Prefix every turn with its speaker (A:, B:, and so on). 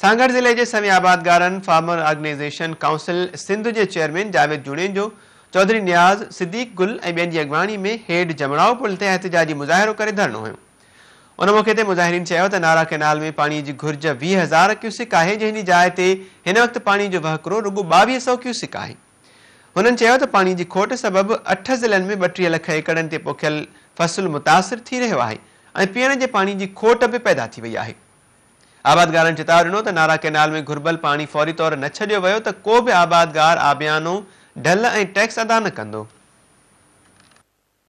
A: सांगर ज़िले के समय आबादगारनि फार्मर ऑर्गेनाइजेशन काउंसिल सिंध के चेयरमैन जावेद जुनेन जो चौधरी न्याज सिद्दीक गुल ऐं की अगवाणी में हेड जमणाउ पुल से एतिजाज मुजाहरो कर धरणो हो उन मौके से मुज़ाहिरीन चयो नारा कैनाल में पानी की घुर्ज वी हज़ार क्यूसिक है जंहिंजी जाए ते इन वक्त पानी जो वहकरो रुगो बवी सौ क्यूसिक है उन्होंने तो पानी की खोट सबब अठ ज़िलनि में बटी लख एकड़ पोखल फसल मुतासर मुतासिर थी रहियो आहे ऐं पीअण जे पाणी खोट भी पैदा थी वही है आबादगारनि चिता ॾिनो त नारा कैनाल में घुरबल पाणी फौरी तौर न छॾियो वियो त को बि आबादगार आबियानो ढल ऐं टैक्स अदा न कंदो